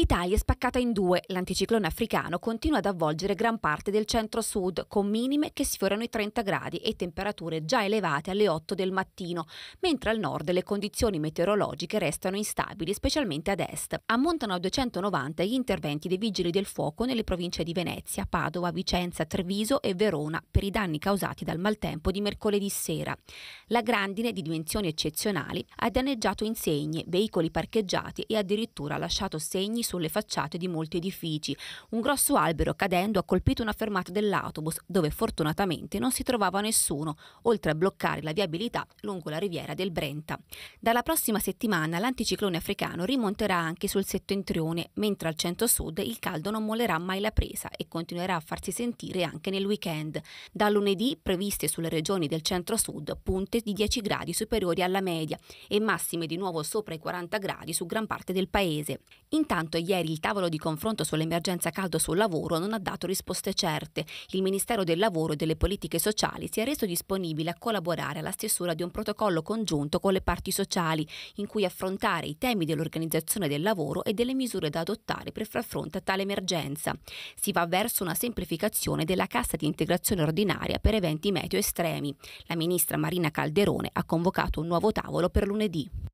L'Italia è spaccata in due, l'anticiclone africano continua ad avvolgere gran parte del centro-sud, con minime che sfiorano i 30 gradi e temperature già elevate alle 8 del mattino, mentre al nord le condizioni meteorologiche restano instabili, specialmente ad est. Ammontano a 290 gli interventi dei vigili del fuoco nelle province di Venezia, Padova, Vicenza, Treviso e Verona per i danni causati dal maltempo di mercoledì sera. La grandine, di dimensioni eccezionali, ha danneggiato insegne, veicoli parcheggiati e addirittura lasciato segni sulle facciate di molti edifici. Un grosso albero cadendo ha colpito una fermata dell'autobus dove fortunatamente non si trovava nessuno, oltre a bloccare la viabilità lungo la riviera del Brenta. Dalla prossima settimana l'anticiclone africano rimonterà anche sul settentrione, mentre al centro-sud il caldo non mollerà mai la presa e continuerà a farsi sentire anche nel weekend. Da lunedì previste sulle regioni del centro-sud punte di 10 gradi superiori alla media e massime di nuovo sopra i 40 gradi su gran parte del paese. Intanto ieri il tavolo di confronto sull'emergenza caldo sul lavoro non ha dato risposte certe. Il Ministero del Lavoro e delle Politiche Sociali si è reso disponibile a collaborare alla stesura di un protocollo congiunto con le parti sociali, in cui affrontare i temi dell'organizzazione del lavoro e delle misure da adottare per far fronte a tale emergenza. Si va verso una semplificazione della cassa di integrazione ordinaria per eventi meteo estremi. La ministra Marina Calderone ha convocato un nuovo tavolo per lunedì.